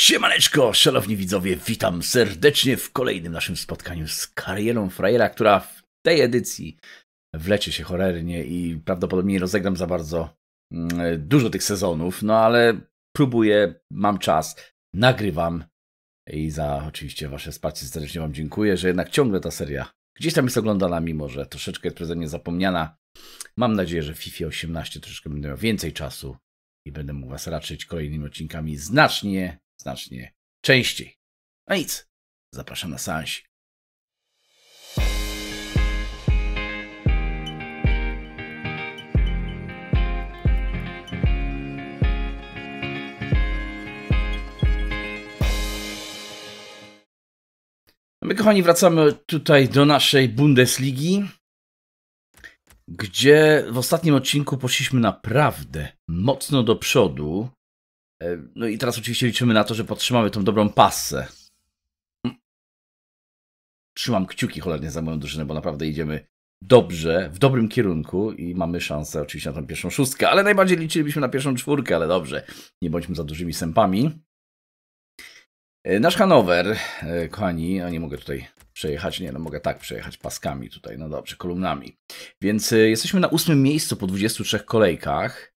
Siemaneczko, szanowni widzowie, witam serdecznie w kolejnym naszym spotkaniu z karierą frajera, która w tej edycji wlecie się horrornie i prawdopodobnie nie rozegram za bardzo mm, dużo tych sezonów, no ale próbuję, mam czas, nagrywam i za oczywiście wasze wsparcie serdecznie wam dziękuję, że jednak ciągle ta seria gdzieś tam jest oglądana, mimo że troszeczkę jest przeze mnie zapomniana. Mam nadzieję, że w FIFA 18 troszeczkę będę miał więcej czasu i będę mógł was raczyć kolejnymi odcinkami znacznie znacznie częściej. A nic, zapraszam na seans. No my, kochani, wracamy tutaj do naszej Bundesligi, gdzie w ostatnim odcinku poszliśmy naprawdę mocno do przodu. E, no i teraz oczywiście liczymy na to, że podtrzymamy tą dobrą pasę. Trzymam kciuki cholernie za moją drużynę, bo naprawdę idziemy dobrze, w dobrym kierunku i mamy szansę oczywiście na tą pierwszą szóstkę, ale najbardziej liczylibyśmy na pierwszą czwórkę, ale dobrze, nie bądźmy za dużymi sępami. E, nasz Hanower, e, kochani, a nie mogę tutaj przejechać, nie no mogę tak przejechać paskami tutaj, no dobrze, kolumnami. Więc jesteśmy na ósmym miejscu po 23 kolejkach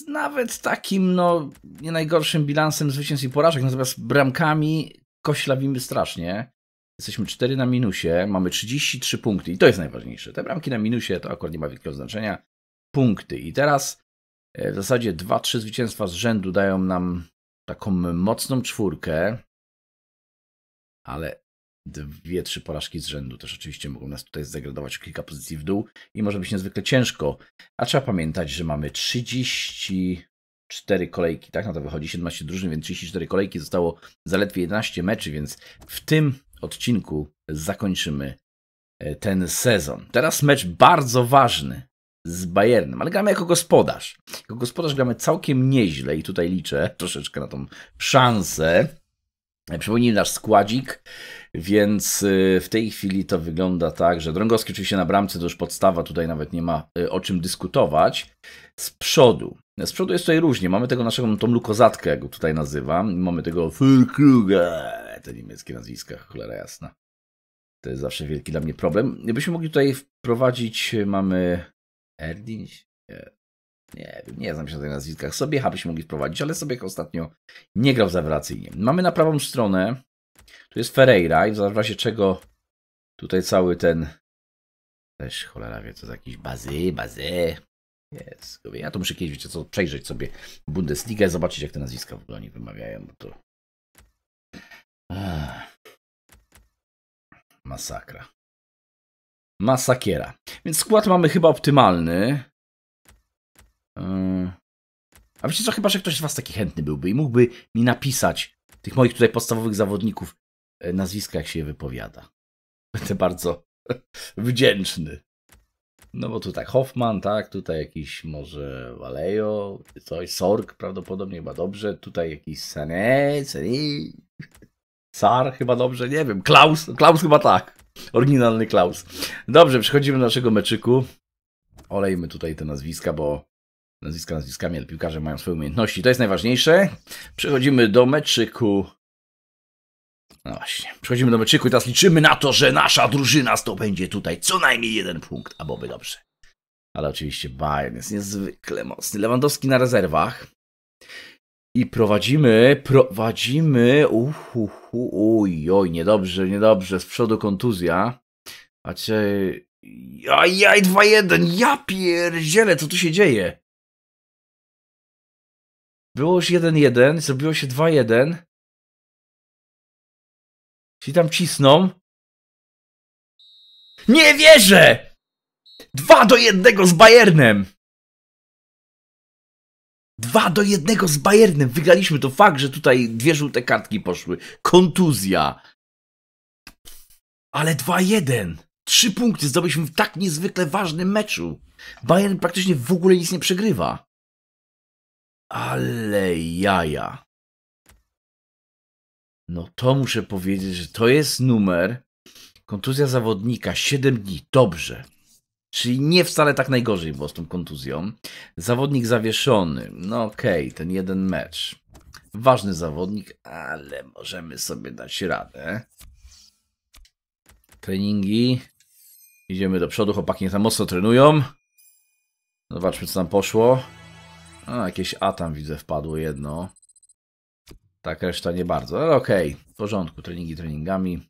nawet, nawet takim, no, nie najgorszym bilansem zwycięstw i porażek, natomiast bramkami koślawimy strasznie. Jesteśmy 4 na minusie, mamy 33 punkty i to jest najważniejsze. Te bramki na minusie to akurat nie ma wielkiego znaczenia. Punkty. I teraz e, w zasadzie 2-3 zwycięstwa z rzędu dają nam taką mocną czwórkę, ale dwie, trzy porażki z rzędu też oczywiście mogą nas tutaj zdegradować o kilka pozycji w dół i może być niezwykle ciężko. A trzeba pamiętać, że mamy 34 kolejki, tak? Na no to wychodzi 17 drużyn, więc 34 kolejki zostało zaledwie 11 meczy, więc w tym odcinku zakończymy e, ten sezon. Teraz mecz bardzo ważny z Bayernem, ale gramy jako gospodarz. Jako gospodarz gramy całkiem nieźle i tutaj liczę troszeczkę na tą szansę, Przypomnij nasz składzik, więc y, w tej chwili to wygląda tak, że Drągowski oczywiście na bramce to już podstawa, tutaj nawet nie ma y, o czym dyskutować. Z przodu. Z przodu jest tutaj różnie. Mamy tego naszego, tą lukozatkę, jak go tutaj nazywam. Mamy tego Fürkruger, te niemieckie nazwiska, cholera jasna. To jest zawsze wielki dla mnie problem. Byśmy mogli tutaj wprowadzić, y, mamy Erdinś? nie wiem, nie znam się na tych nazwiskach, Sobie byśmy mogli wprowadzić, ale Sobiech ostatnio nie grał zawracyjnie. Mamy na prawą stronę, tu jest Ferreira i w razie czego tutaj cały ten też cholera wie, co za jakiś bazy, bazy. Jest, ja to muszę kiedyś, wiecie co, przejrzeć sobie Bundesligę, zobaczyć jak te nazwiska w ogóle oni wymawiają, bo to... Ach. Masakra. Masakiera. Więc skład mamy chyba optymalny. A wiecie co, chyba, że ktoś z was taki chętny byłby i mógłby mi napisać tych moich tutaj podstawowych zawodników e, nazwiska, jak się je wypowiada. Będę bardzo wdzięczny. No bo tu tak Hoffman, tak, tutaj jakiś może Walejo, coś, Sorg prawdopodobnie chyba dobrze, tutaj jakiś Sané, Sané, Sar chyba dobrze, nie wiem, Klaus, Klaus chyba tak, oryginalny Klaus. Dobrze, przechodzimy do naszego meczyku, olejmy tutaj te nazwiska, bo Nazwiska nazwiskami, ale piłkarze mają swoje umiejętności. To jest najważniejsze. Przechodzimy do meczyku. No właśnie. Przechodzimy do meczyku i teraz liczymy na to, że nasza drużyna będzie tutaj co najmniej jeden punkt, a byłoby dobrze. Ale oczywiście Bayern jest niezwykle mocny. Lewandowski na rezerwach. I prowadzimy, prowadzimy. Uhuhu, uj, oj, niedobrze, niedobrze. Z przodu kontuzja. Patrzcie. Ajaj, 2-1. Ja pierdzielę, co tu się dzieje? Było już 1-1, zrobiło się 2-1. Ci tam cisną. Nie wierzę! 2 do 1 z Bayernem! 2 do 1 z Bayernem. Wygraliśmy to fakt, że tutaj dwie żółte kartki poszły. Kontuzja. Ale 2-1. 3 punkty zdobyliśmy w tak niezwykle ważnym meczu. Bayern praktycznie w ogóle nic nie przegrywa. Ale jaja. No to muszę powiedzieć, że to jest numer kontuzja zawodnika 7 dni. Dobrze. Czyli nie wcale tak najgorzej było z tą kontuzją. Zawodnik zawieszony. No okej, okay, ten jeden mecz. Ważny zawodnik, ale możemy sobie dać radę. Treningi. Idziemy do przodu. Chłopaki tam mocno trenują. Zobaczmy, co nam poszło. A, jakieś A tam widzę wpadło jedno. Tak, reszta nie bardzo. Ale okej, okay. w porządku, treningi treningami.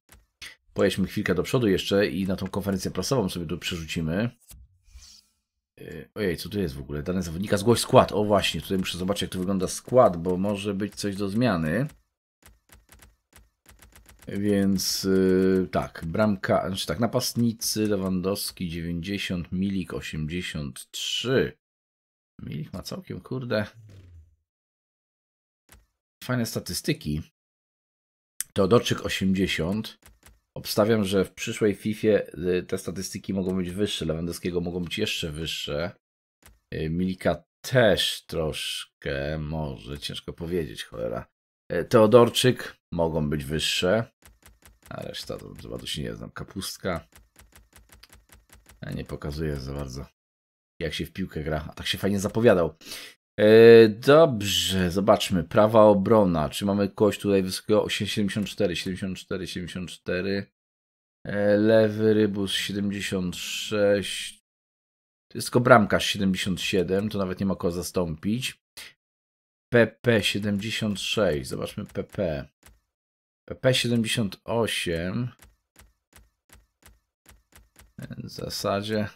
Pojedźmy chwilkę do przodu jeszcze i na tą konferencję prasową sobie tu przerzucimy. Yy, ojej, co tu jest w ogóle? Dane zawodnika, zgłoś skład. O właśnie, tutaj muszę zobaczyć jak to wygląda skład, bo może być coś do zmiany. Więc yy, tak, bramka, znaczy tak, napastnicy Lewandowski 90, Milik 83. Milik ma całkiem, kurde, fajne statystyki. Teodorczyk 80. Obstawiam, że w przyszłej FIFA y, te statystyki mogą być wyższe. Lewandowskiego mogą być jeszcze wyższe. Y, Milika też troszkę, może ciężko powiedzieć, cholera. Y, Teodorczyk mogą być wyższe. A reszta to za bardzo się nie znam. Kapustka. nie pokazuje za bardzo jak się w piłkę gra. A tak się fajnie zapowiadał. E, dobrze, zobaczmy. Prawa obrona. Czy mamy kogoś tutaj wysokiego? 74, 74, 74. lewy rybus 76. To jest tylko bramkarz 77. To nawet nie ma kogo zastąpić. PP 76. Zobaczmy PP. PP 78. W zasadzie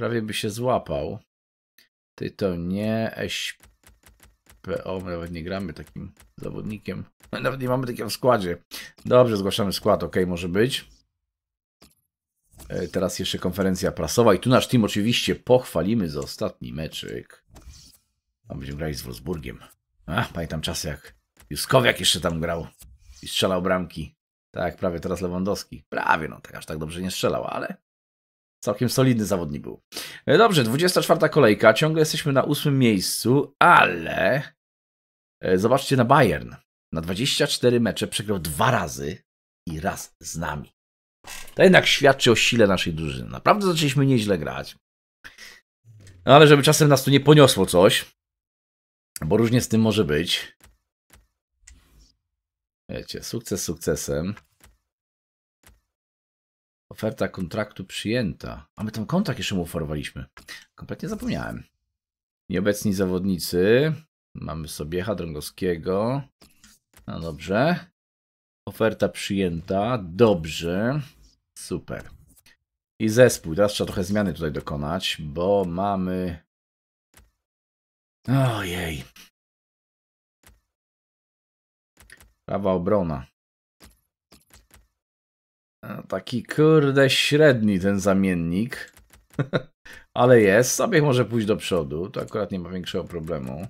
Prawie by się złapał. Ty to nie SPO, my nawet nie gramy takim zawodnikiem. My nawet nie mamy takiego w składzie. Dobrze, zgłaszamy skład, ok, może być. E, teraz jeszcze konferencja prasowa i tu nasz team oczywiście pochwalimy za ostatni meczyk. A będziemy grali z Wolfsburgiem. A, pamiętam czasy jak Juskowiak jeszcze tam grał i strzelał bramki. Tak, prawie teraz Lewandowski. Prawie, no tak aż tak dobrze nie strzelał, ale Całkiem solidny zawodnik był. E, dobrze, 24 kolejka. Ciągle jesteśmy na ósmym miejscu, ale e, zobaczcie na Bayern. Na 24 mecze przegrał dwa razy i raz z nami. To jednak świadczy o sile naszej drużyny. Naprawdę zaczęliśmy nieźle grać. No ale żeby czasem nas tu nie poniosło coś, bo różnie z tym może być. Wiecie, sukces sukcesem. Oferta kontraktu przyjęta. A my tam kontrakt jeszcze mu oferowaliśmy. Kompletnie zapomniałem. Nieobecni zawodnicy. Mamy sobie Hadrągowskiego. No dobrze. Oferta przyjęta. Dobrze. Super. I zespół. Teraz trzeba trochę zmiany tutaj dokonać, bo mamy... Ojej. Prawa obrona. E, taki kurde średni ten zamiennik. Ale jest. Zabieg może pójść do przodu. To akurat nie ma większego problemu.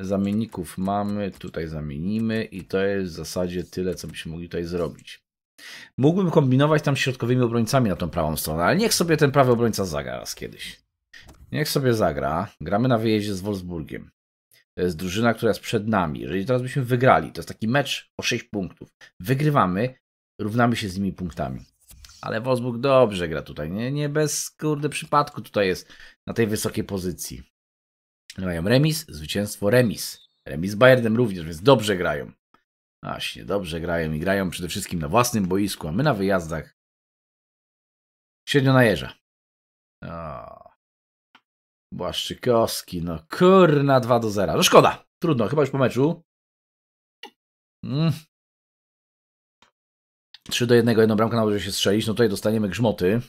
Zamienników mamy. Tutaj zamienimy. I to jest w zasadzie tyle, co byśmy mogli tutaj zrobić. Mógłbym kombinować tam środkowymi obrońcami na tą prawą stronę, ale niech sobie ten prawy obrońca zagra raz kiedyś. Niech sobie zagra. Gramy na wyjeździe z Wolfsburgiem. To jest drużyna, która jest przed nami. Jeżeli teraz byśmy wygrali, to jest taki mecz o 6 punktów. Wygrywamy, równamy się z nimi punktami. Ale Wolfsburg dobrze gra tutaj. Nie, nie bez kurde przypadku tutaj jest na tej wysokiej pozycji. No, mają remis, zwycięstwo, remis. Remis z Bayernem również, więc dobrze grają. Właśnie, dobrze grają i grają przede wszystkim na własnym boisku, a my na wyjazdach średnio najeża. O. Błaszczykowski, no kurna 2 do 0. No szkoda, trudno, chyba już po meczu. Mm, 3 do 1, jedną bramkę nałoży się strzelić. No tutaj dostaniemy grzmoty.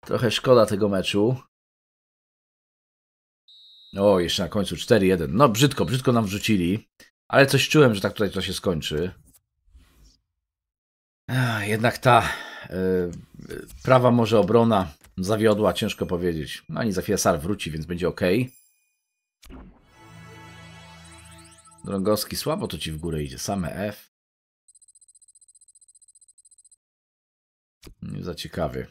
Trochę szkoda tego meczu. O, jeszcze na końcu 4-1. No brzydko, brzydko nam wrzucili. Ale coś czułem, że tak tutaj to się skończy. Ech, jednak ta yy, prawa może obrona zawiodła, ciężko powiedzieć. No ani za chwilę Sar wróci, więc będzie ok. Drągowski słabo to ci w górę idzie. Same F. Nie za ciekawie.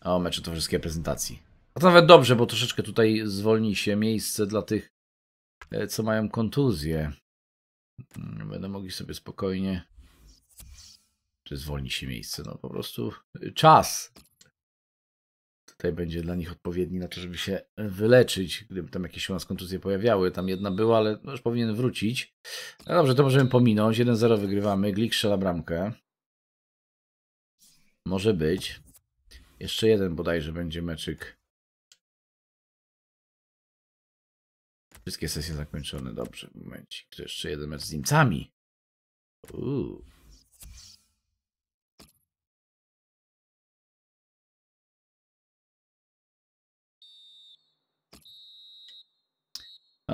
O, mecze towarzyskie prezentacji. A to nawet dobrze, bo troszeczkę tutaj zwolni się miejsce dla tych, e, co mają kontuzję. Mm, będą mogli sobie spokojnie... Czy zwolni się miejsce? No po prostu czas tutaj będzie dla nich odpowiedni na to, żeby się wyleczyć, gdyby tam jakieś u nas kontuzje pojawiały. Tam jedna była, ale no już powinien wrócić. No dobrze, to możemy pominąć. 1-0 wygrywamy. Glik strzela bramkę. Może być. Jeszcze jeden bodajże będzie meczyk. Wszystkie sesje zakończone. Dobrze, momencik. To jeszcze jeden mecz z Niemcami. Uuu.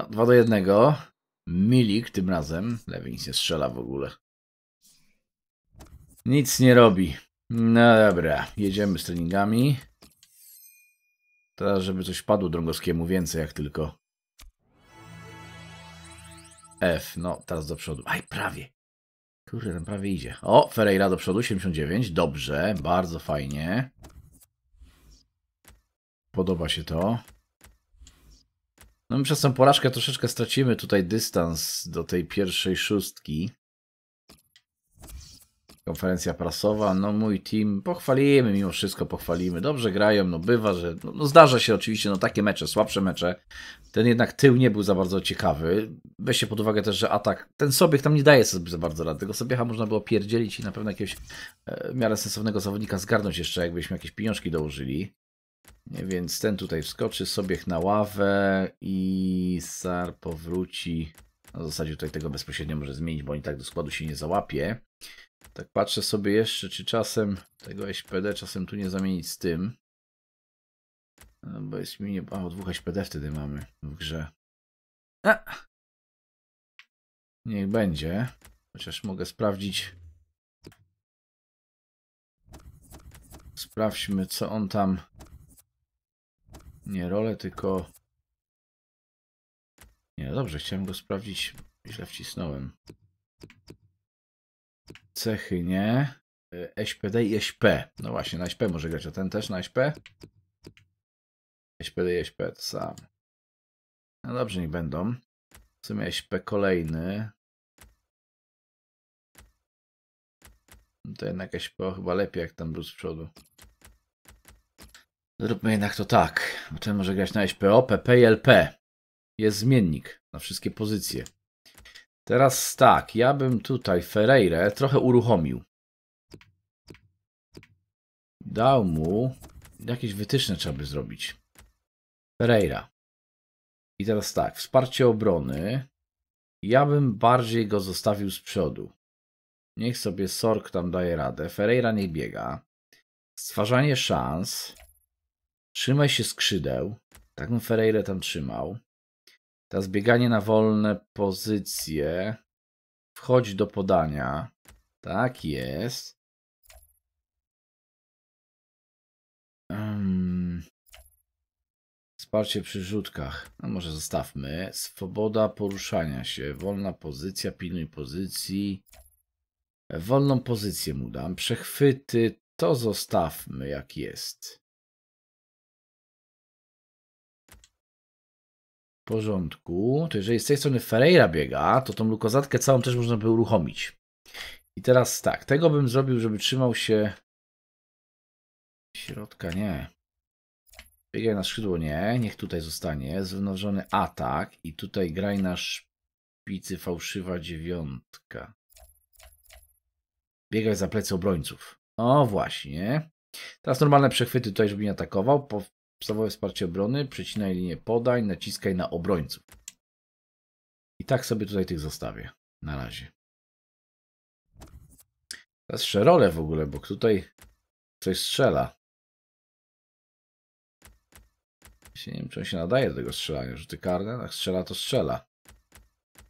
No, 2 do 1. Milik tym razem. Lewy nic nie strzela w ogóle. Nic nie robi. No dobra, jedziemy z treningami. Teraz, żeby coś padło Drągowskiemu więcej jak tylko. F, no teraz do przodu. Aj, prawie. Kurde, tam prawie idzie. O, Ferreira do przodu, 79. Dobrze, bardzo fajnie. Podoba się to. No my przez tę porażkę troszeczkę stracimy tutaj dystans do tej pierwszej szóstki. Konferencja prasowa, no mój team, pochwalimy mimo wszystko, pochwalimy. Dobrze grają, no bywa, że no, no zdarza się oczywiście, no takie mecze, słabsze mecze. Ten jednak tył nie był za bardzo ciekawy. Weźcie pod uwagę też, że atak, ten Sobiech tam nie daje sobie za bardzo rady. Tego Sobiecha można było pierdzielić i na pewno jakiegoś e, w miarę sensownego zawodnika zgarnąć jeszcze, jakbyśmy jakieś pieniążki dołożyli. Więc ten tutaj wskoczy sobie na ławę i Sar powróci. Na zasadzie tutaj tego bezpośrednio może zmienić, bo on i tak do składu się nie załapie. Tak patrzę sobie jeszcze, czy czasem tego SPD czasem tu nie zamienić z tym. No bo jest mi nie... A, o, dwóch SPD wtedy mamy w grze. A! Niech będzie. Chociaż mogę sprawdzić. Sprawdźmy, co on tam nie rolę, tylko... Nie, dobrze, chciałem go sprawdzić. Źle wcisnąłem. Cechy nie. E, SPD i SP. No właśnie, na SP może grać, a ten też na SP? SPD i SP to sam. No dobrze, nie będą. W sumie SP kolejny. No to jednak SP chyba lepiej, jak tam był z przodu. Zróbmy jednak to tak. Ten może grać na SPO, PP i LP. Jest zmiennik na wszystkie pozycje. Teraz tak, ja bym tutaj Ferreirę trochę uruchomił. Dał mu... Jakieś wytyczne trzeba by zrobić. Ferreira. I teraz tak, wsparcie obrony. Ja bym bardziej go zostawił z przodu. Niech sobie Sork tam daje radę. Ferreira nie biega. Stwarzanie szans. Trzymaj się skrzydeł. Taką Ferreira tam trzymał. Teraz bieganie na wolne pozycje. Wchodź do podania. Tak jest. Um, wsparcie przy rzutkach. No może zostawmy. Swoboda poruszania się. Wolna pozycja. Pilnuj pozycji. Wolną pozycję mu dam. Przechwyty to zostawmy jak jest. porządku. To jeżeli z tej strony Ferreira biega, to tą lukozatkę całą też można by uruchomić. I teraz tak, tego bym zrobił, żeby trzymał się środka, nie. Biegaj na skrzydło, nie. Niech tutaj zostanie. zrównoważony atak i tutaj graj na szpicy fałszywa dziewiątka. Biegaj za plecy obrońców. O, no właśnie. Teraz normalne przechwyty tutaj, żeby nie atakował podstawowe wsparcie obrony, przecinaj linię podań, naciskaj na obrońców. I tak sobie tutaj tych zostawię. Na razie. Teraz szerole w ogóle, bo tutaj coś strzela. Się nie wiem, czy on się nadaje do tego strzelania. Rzuty karne, tak strzela, to strzela.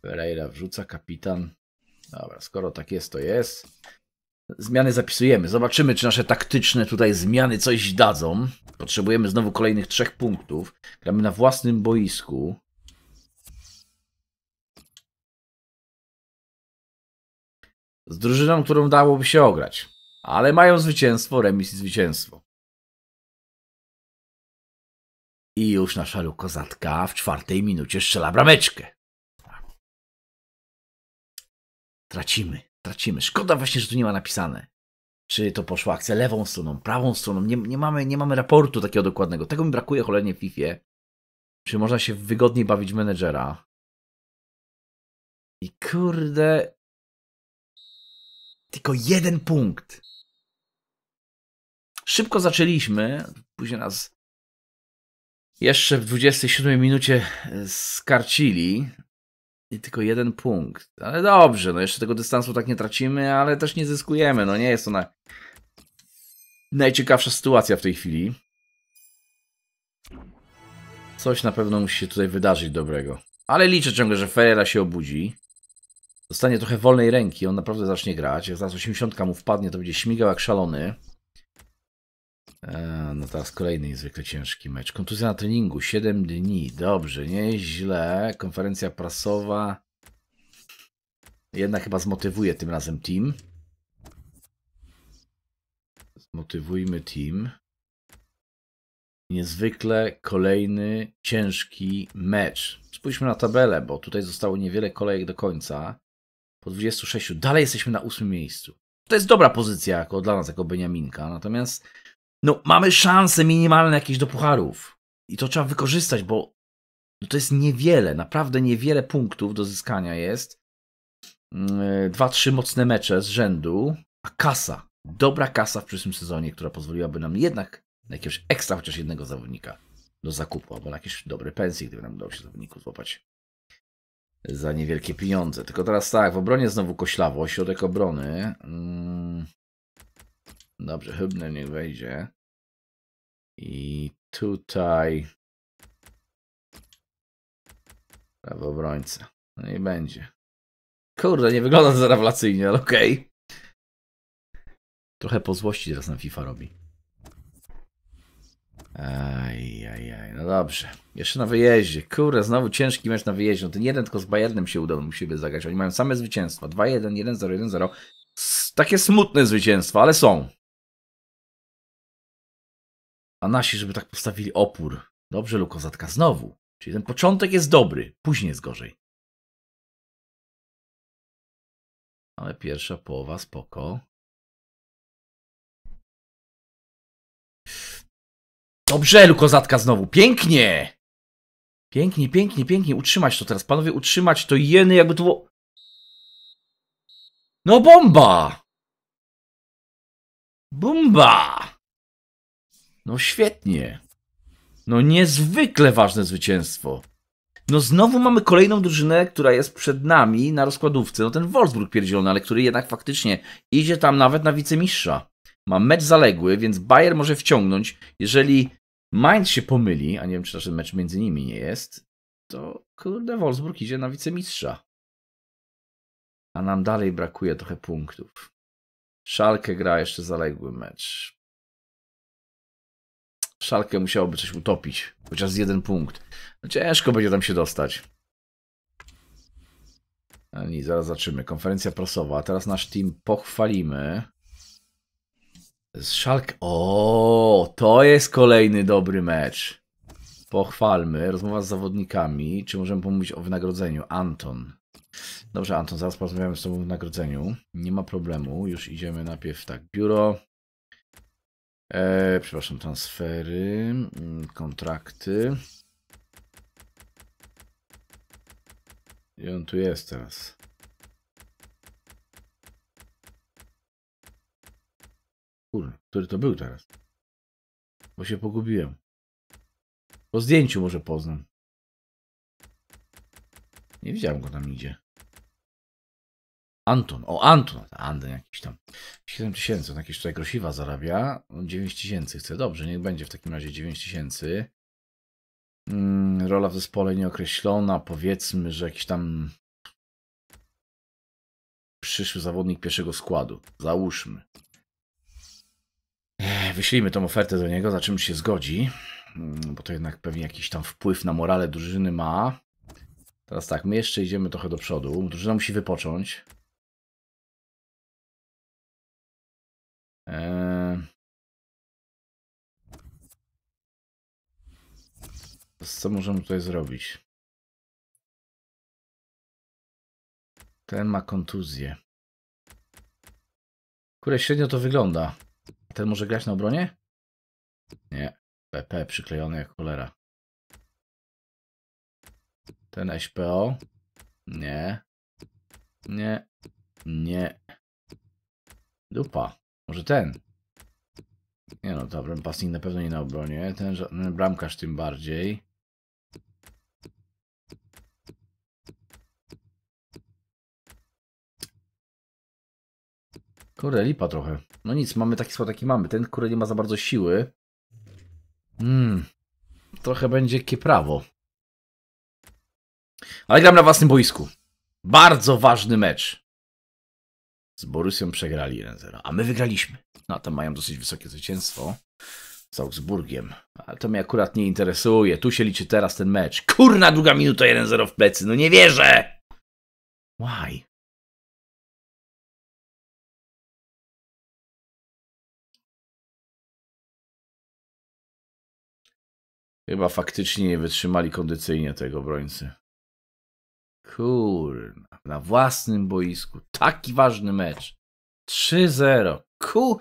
Pereira wrzuca, kapitan. Dobra, skoro tak jest, to jest. Zmiany zapisujemy. Zobaczymy, czy nasze taktyczne tutaj zmiany coś dadzą. Potrzebujemy znowu kolejnych trzech punktów. Gramy na własnym boisku. Z drużyną, którą dałoby się ograć. Ale mają zwycięstwo, remis i zwycięstwo. I już nasza lukozatka w czwartej minucie strzela brameczkę. Tracimy tracimy. Szkoda właśnie, że tu nie ma napisane. Czy to poszła akcja lewą stroną, prawą stroną. Nie, nie, mamy, nie mamy raportu takiego dokładnego. Tego mi brakuje cholernie w FIFA. Czy można się wygodniej bawić menedżera? I kurde... Tylko jeden punkt. Szybko zaczęliśmy. Później nas jeszcze w 27 minucie skarcili. I tylko jeden punkt. Ale dobrze, no jeszcze tego dystansu tak nie tracimy, ale też nie zyskujemy. No nie jest to na... najciekawsza sytuacja w tej chwili. Coś na pewno musi się tutaj wydarzyć dobrego. Ale liczę ciągle, że Ferreira się obudzi. Dostanie trochę wolnej ręki, on naprawdę zacznie grać. Jak zaraz 80 mu wpadnie, to będzie śmigał jak szalony. E, no teraz kolejny niezwykle ciężki mecz. Kontuzja na treningu, 7 dni. Dobrze, nieźle. Konferencja prasowa. Jednak chyba zmotywuje tym razem team. Zmotywujmy team. Niezwykle kolejny ciężki mecz. Spójrzmy na tabelę, bo tutaj zostało niewiele kolejek do końca. Po 26. Dalej jesteśmy na ósmym miejscu. To jest dobra pozycja jako, dla nas, jako Beniaminka. Natomiast no mamy szanse minimalne jakieś do pucharów. I to trzeba wykorzystać, bo no, to jest niewiele, naprawdę niewiele punktów do zyskania jest. Mm, dwa, trzy mocne mecze z rzędu, a kasa, dobra kasa w przyszłym sezonie, która pozwoliłaby nam jednak na jakiegoś ekstra chociaż jednego zawodnika do zakupu, albo na jakieś dobre pensje, gdyby nam udało się zawodników złapać za niewielkie pieniądze. Tylko teraz tak, w obronie znowu koślawo, środek obrony. Mm, Dobrze, chybny niech wejdzie. I tutaj... Prawo obrońca. No nie będzie. Kurde, nie wygląda to rewelacyjnie, ale okej. Okay. Trochę po złości teraz na FIFA robi. Aj, aj, aj, no dobrze. Jeszcze na wyjeździe. Kurde, znowu ciężki mecz na wyjeździe. No ten jeden tylko z Bayernem się udało, musimy zagrać. Oni mają same zwycięstwa. 2-1, 1-0, 1-0. Takie smutne zwycięstwa, ale są a nasi, żeby tak postawili opór. Dobrze, Lukozatka, znowu. Czyli ten początek jest dobry, później jest gorzej. Ale pierwsza połowa spoko. Dobrze, Lukozatka znowu. Pięknie! Pięknie, pięknie, pięknie. Utrzymać to teraz. Panowie, utrzymać to jeny, jakby to było... No bomba! Bomba! No świetnie. No niezwykle ważne zwycięstwo. No znowu mamy kolejną drużynę, która jest przed nami na rozkładówce. No ten Wolfsburg pierdzielony, ale który jednak faktycznie idzie tam nawet na wicemistrza. Ma mecz zaległy, więc Bayern może wciągnąć. Jeżeli Mainz się pomyli, a nie wiem czy też mecz między nimi nie jest, to kurde Wolfsburg idzie na wicemistrza. A nam dalej brakuje trochę punktów. Szalkę gra jeszcze zaległy mecz. Szalkę musiałoby coś utopić, chociaż z jeden punkt. No ciężko będzie tam się dostać. Ani, zaraz zaczymy. Konferencja prasowa. Teraz nasz team pochwalimy. Z Szalk. O, to jest kolejny dobry mecz. Pochwalmy. Rozmowa z zawodnikami. Czy możemy pomówić o wynagrodzeniu? Anton. Dobrze, Anton, zaraz porozmawiamy z Tobą o wynagrodzeniu. Nie ma problemu. Już idziemy najpierw tak. Biuro. E, przepraszam, transfery, mm, kontrakty. I on tu jest teraz. Kurde, który to był teraz? Bo się pogubiłem. Po zdjęciu może poznam. Nie widziałem go tam idzie Anton, o Anton, Anden jakiś tam. 7 tysięcy, on jakieś tutaj grosiwa zarabia. 9 tysięcy chce, dobrze, niech będzie w takim razie 9 tysięcy. Mm, rola w zespole nieokreślona, powiedzmy, że jakiś tam przyszły zawodnik pierwszego składu. Załóżmy. Wyślijmy tą ofertę do niego, za czym się zgodzi, mm, bo to jednak pewnie jakiś tam wpływ na morale drużyny ma. Teraz tak, my jeszcze idziemy trochę do przodu. Drużyna musi wypocząć. E, co możemy tutaj zrobić? Ten ma kontuzję. Kurde, średnio to wygląda. Ten może grać na obronie? Nie. PP przyklejony jak cholera. Ten SPO? Nie. Nie. Nie. Dupa. Może ten. Nie no, dobra, pasnik na pewno nie na obronie. Ten, ten bramkarz tym bardziej. Kurde, lipa trochę. No nic, mamy taki skład, jaki mamy. Ten, kurde, nie ma za bardzo siły. Hmm. Trochę będzie kieprawo. Ale gram na własnym boisku. Bardzo ważny mecz. Z Borusią przegrali 1-0, a my wygraliśmy. No, tam mają dosyć wysokie zwycięstwo z Augsburgiem. Ale to mnie akurat nie interesuje. Tu się liczy teraz ten mecz. Kurna, druga minuta 1-0 w plecy. No nie wierzę! Why? Chyba faktycznie nie wytrzymali kondycyjnie tego obrońcy. Kurna, na własnym boisku. Taki ważny mecz. 3-0. Ku...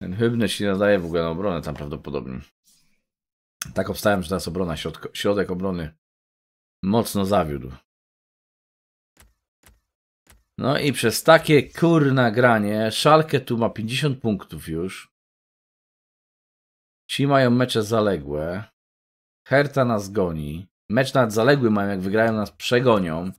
Ten hybny się nadaje w ogóle na obronę tam prawdopodobnie. Tak obstałem, że teraz obrona, środko, środek obrony mocno zawiódł. No i przez takie kurde granie Szalkę tu ma 50 punktów już. Ci mają mecze zaległe. Herta nas goni. Mecz nad zaległy mają, jak wygrają nas przegonią.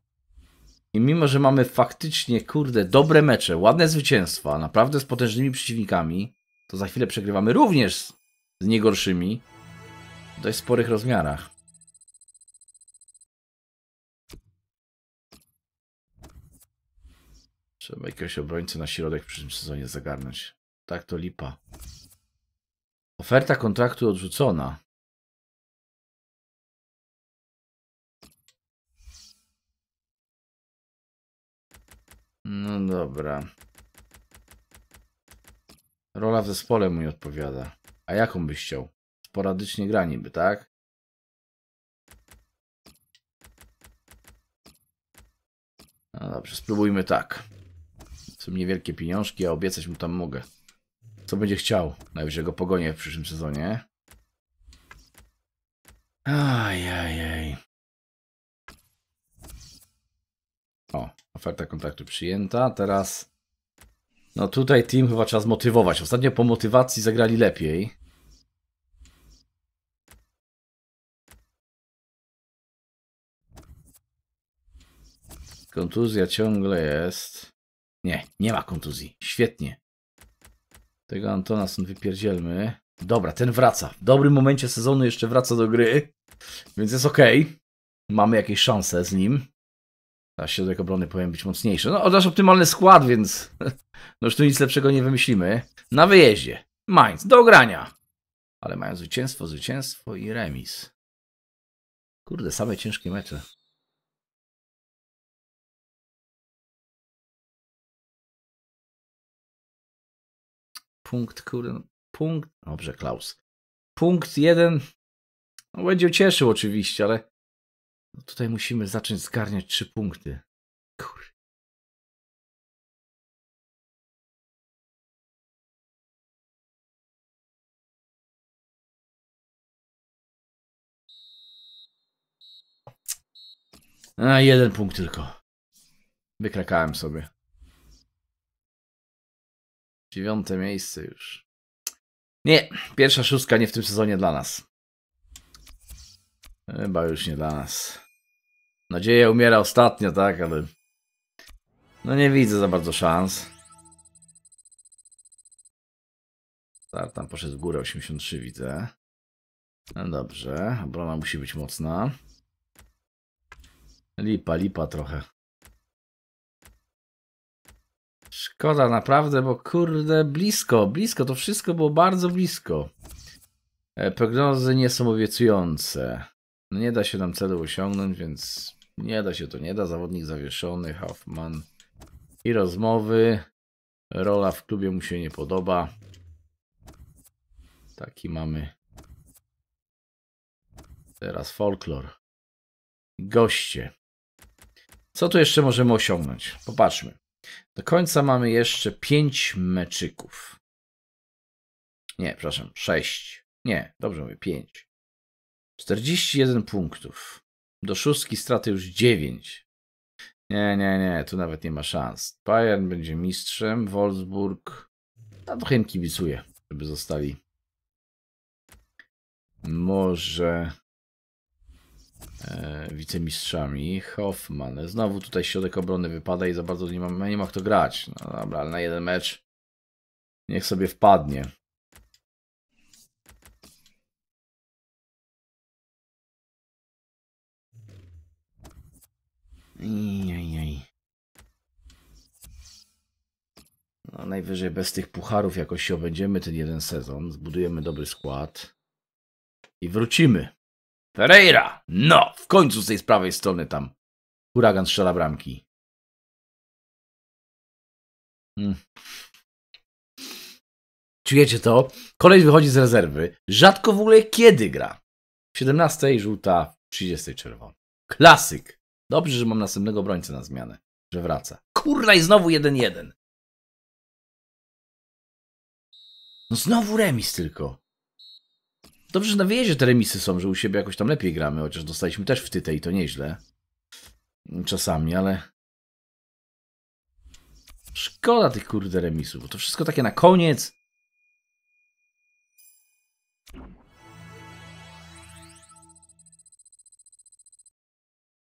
I mimo, że mamy faktycznie, kurde, dobre mecze, ładne zwycięstwa, naprawdę z potężnymi przeciwnikami, to za chwilę przegrywamy również z niegorszymi. W dość sporych rozmiarach. Trzeba jakiegoś obrońcy na środek w przyszłym sezonie zagarnąć. Tak to lipa. Oferta kontraktu odrzucona. No dobra. Rola w zespole mu nie odpowiada. A jaką byś chciał? Sporadycznie gra niby, tak? No dobrze, spróbujmy tak są niewielkie pieniążki, a obiecać mu tam mogę. Co będzie chciał? Najwyżej go pogonię w przyszłym sezonie. Ajajaj. O, oferta kontaktu przyjęta. Teraz... No tutaj team chyba trzeba zmotywować. Ostatnio po motywacji zagrali lepiej. Kontuzja ciągle jest. Nie, nie ma kontuzji. Świetnie. Tego Antona stąd wypierdzielmy. Dobra, ten wraca. W dobrym momencie sezonu jeszcze wraca do gry. Więc jest ok. Mamy jakieś szanse z nim. A środek obrony powinien być mocniejszy. No, nasz optymalny skład, więc no już tu nic lepszego nie wymyślimy. Na wyjeździe. Mainz, do grania. Ale mają zwycięstwo, zwycięstwo i remis. Kurde, same ciężkie mecze. punkt, kurde, no, punkt, dobrze, Klaus. Punkt jeden, no będzie ucieszył oczywiście, ale no, tutaj musimy zacząć zgarniać trzy punkty. Kurde. A, jeden punkt tylko. Wykrakałem sobie. Dziewiąte miejsce już. Nie, pierwsza szóstka nie w tym sezonie dla nas. Chyba już nie dla nas. Nadzieja umiera ostatnio, tak, ale... No nie widzę za bardzo szans. Tak, tam poszedł w górę 83, widzę. No dobrze, obrona musi być mocna. Lipa, lipa trochę. Szkoda naprawdę, bo kurde, blisko, blisko, to wszystko było bardzo blisko. E, prognozy nie są obiecujące. No nie da się nam celu osiągnąć, więc nie da się to, nie da. Zawodnik zawieszony, Hoffman i rozmowy. Rola w klubie mu się nie podoba. Taki mamy. Teraz folklor. Goście. Co tu jeszcze możemy osiągnąć? Popatrzmy. Do końca mamy jeszcze 5 meczyków. Nie, przepraszam, 6. Nie, dobrze mówię, 5. 41 punktów. Do szóstki straty już 9. Nie, nie, nie, tu nawet nie ma szans. Bayern będzie mistrzem, Wolfsburg. Ja no trochę im kibicuję, żeby zostali. Może E, wicemistrzami. Hoffman. Znowu tutaj środek obrony wypada i za bardzo nie ma, nie ma kto grać. No dobra, ale na jeden mecz niech sobie wpadnie. Ijajaj. No, najwyżej bez tych pucharów jakoś się obędziemy ten jeden sezon, zbudujemy dobry skład i wrócimy. Pereira! No, w końcu z tej prawej strony tam. Huragan strzela bramki. Hmm. Czujecie to? Kolej wychodzi z rezerwy. Rzadko w ogóle kiedy gra. W 17 żółta, w 30 czerwona. Klasyk. Dobrze, że mam następnego obrońcę na zmianę, że wraca. Kurna i znowu 1-1. No znowu remis tylko. Dobrze, że na wyjeździe te remisy są, że u siebie jakoś tam lepiej gramy, chociaż dostaliśmy też w tytę i to nieźle. Czasami, ale... Szkoda tych kurde remisów, bo to wszystko takie na koniec.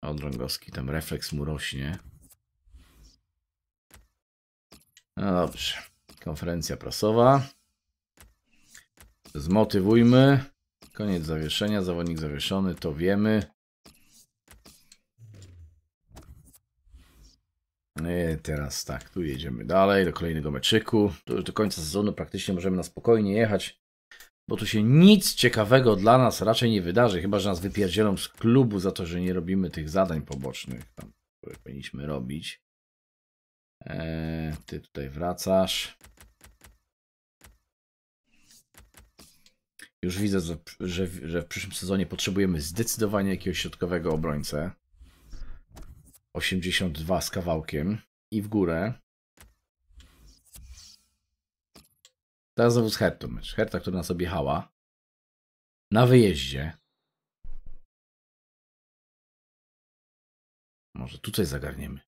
Odrągowski, tam refleks mu rośnie. No dobrze. Konferencja prasowa. Zmotywujmy. Koniec zawieszenia, zawodnik zawieszony, to wiemy. I e, teraz tak, tu jedziemy dalej do kolejnego meczyku. Tu już do końca sezonu praktycznie możemy na spokojnie jechać, bo tu się nic ciekawego dla nas raczej nie wydarzy, chyba że nas wypierdzielą z klubu za to, że nie robimy tych zadań pobocznych, tam, które powinniśmy robić. Eee, ty tutaj wracasz. Już widzę, że, że, w przyszłym sezonie potrzebujemy zdecydowanie jakiegoś środkowego obrońcę. 82 z kawałkiem i w górę. Teraz znowu z Hertą mecz. Herta, która nas objechała. Na wyjeździe. Może tutaj zagarniemy.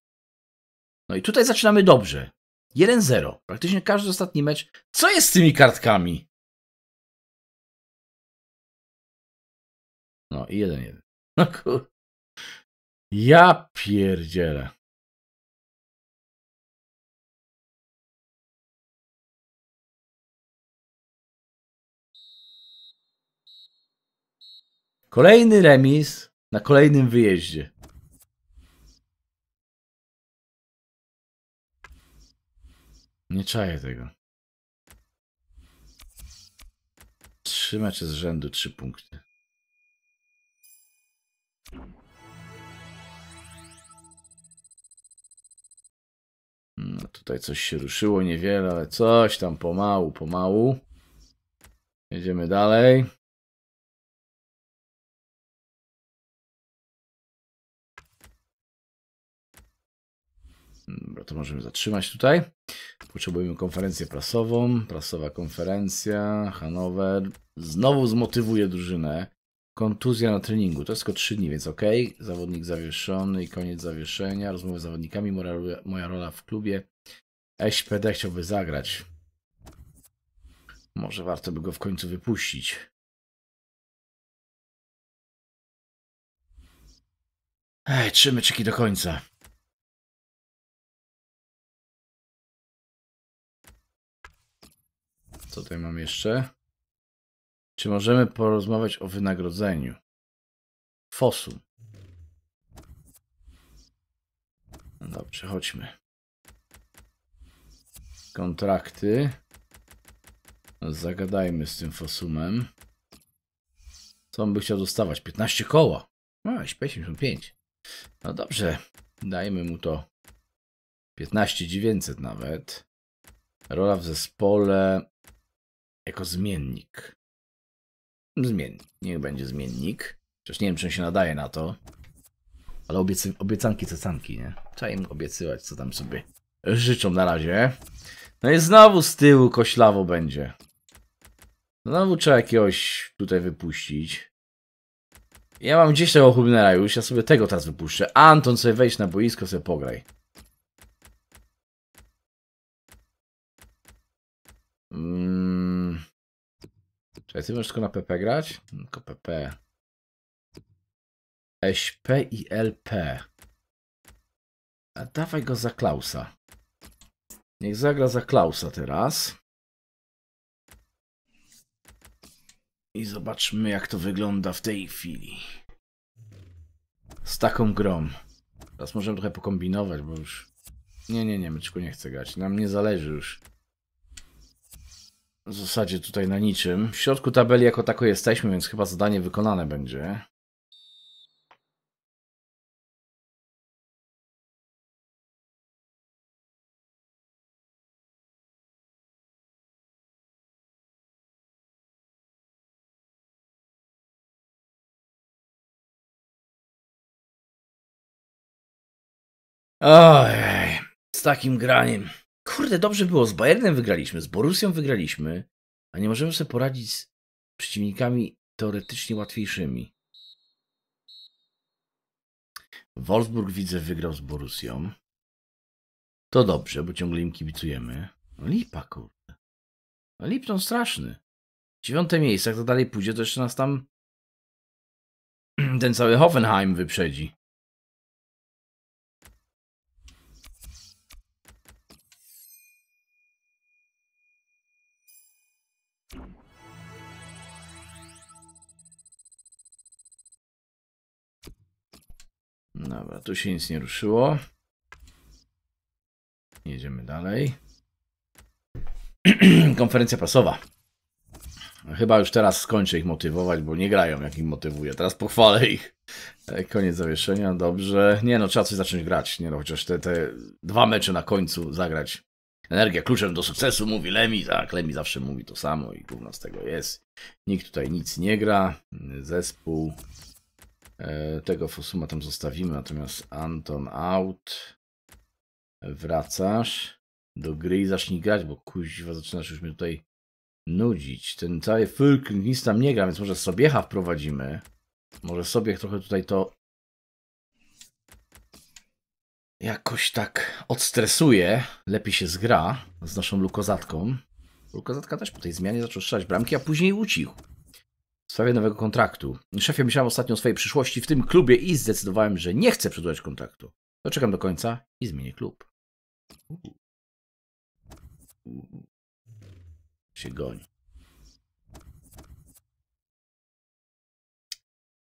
No i tutaj zaczynamy dobrze. 1-0. Praktycznie każdy ostatni mecz. Co jest z tymi kartkami? No i jeden, jeden. No kur... Ja pierdzielę. Kolejny remis na kolejnym wyjeździe. Nie czaję tego. Trzy mecze z rzędu, trzy punkty. No, tutaj coś się ruszyło, niewiele, ale coś tam pomału, pomału. Jedziemy dalej. Dobra, to możemy zatrzymać tutaj. Potrzebujemy konferencję prasową. Prasowa konferencja, Hanower. Znowu zmotywuje drużynę. Kontuzja na treningu. To jest tylko 3 dni, więc ok. Zawodnik zawieszony i koniec zawieszenia. Rozmowy z zawodnikami. Moja, rola w klubie. SPD chciałby zagrać. Może warto by go w końcu wypuścić. Ej, trzy meczyki do końca. Co tutaj mam jeszcze? Czy możemy porozmawiać o wynagrodzeniu? Fosum. No dobrze, chodźmy. Kontrakty. Zagadajmy z tym Fosumem. Co on by chciał dostawać? 15 koła. No, 55. No dobrze, dajmy mu to 15900 nawet. Rola w zespole jako zmiennik. Zmiennik. Niech będzie zmiennik. chociaż nie wiem, czy on się nadaje na to. Ale obiecy, obiecanki, cecanki, nie? Trzeba im obiecywać, co tam sobie życzą na razie. No i znowu z tyłu koślawo będzie. Znowu trzeba jakiegoś tutaj wypuścić. Ja mam gdzieś tego Hubnera już, ja sobie tego teraz wypuszczę. Anton sobie wejdź na boisko, sobie pograj. Mm. Czy ty możesz tylko na PP grać? No, tylko PP. SP i LP. A dawaj go za Klausa. Niech zagra za Klausa teraz. I zobaczmy jak to wygląda w tej chwili. Z taką grą. Teraz możemy trochę pokombinować, bo już... Nie, nie, nie, myczku nie chcę grać. Nam nie zależy już w zasadzie tutaj na niczym. W środku tabeli jako tako jesteśmy, więc chyba zadanie wykonane będzie. z takim graniem. Kurde, dobrze było. Z Bayernem wygraliśmy, z Borusją wygraliśmy, a nie możemy sobie poradzić z przeciwnikami teoretycznie łatwiejszymi. Wolfsburg widzę wygrał z Borusją. To dobrze, bo ciągle im kibicujemy. No, lipa, kurde. Lipa Lipton straszny. Dziewiąte miejsce, jak to dalej pójdzie, to jeszcze nas tam ten cały Hoffenheim wyprzedzi. Dobra, tu się nic nie ruszyło. Jedziemy dalej. Konferencja prasowa. Chyba już teraz skończę ich motywować, bo nie grają jak ich motywuję. Teraz pochwalę ich. E, koniec zawieszenia, dobrze. Nie no, trzeba coś zacząć grać. Nie no, chociaż te, te dwa mecze na końcu zagrać. Energia kluczem do sukcesu, mówi Lemi. Tak, Lemi zawsze mówi to samo i gówno z tego jest. Nikt tutaj nic nie gra. Zespół E, tego Fosuma tam zostawimy, natomiast Anton out. Wracasz do gry i zacznij grać, bo kuźwa zaczynasz już mnie tutaj nudzić. Ten cały Fulking nic tam nie gra, więc może Sobiecha wprowadzimy. Może sobie trochę tutaj to jakoś tak odstresuje. Lepiej się zgra z naszą lukozatką. Lukozatka też po tej zmianie zaczął strzelać bramki, a później ucichł sprawie nowego kontraktu. Szefie, myślałem ostatnio o swojej przyszłości w tym klubie i zdecydowałem, że nie chcę przedłużać kontraktu. Doczekam do końca i zmienię klub. Się goni.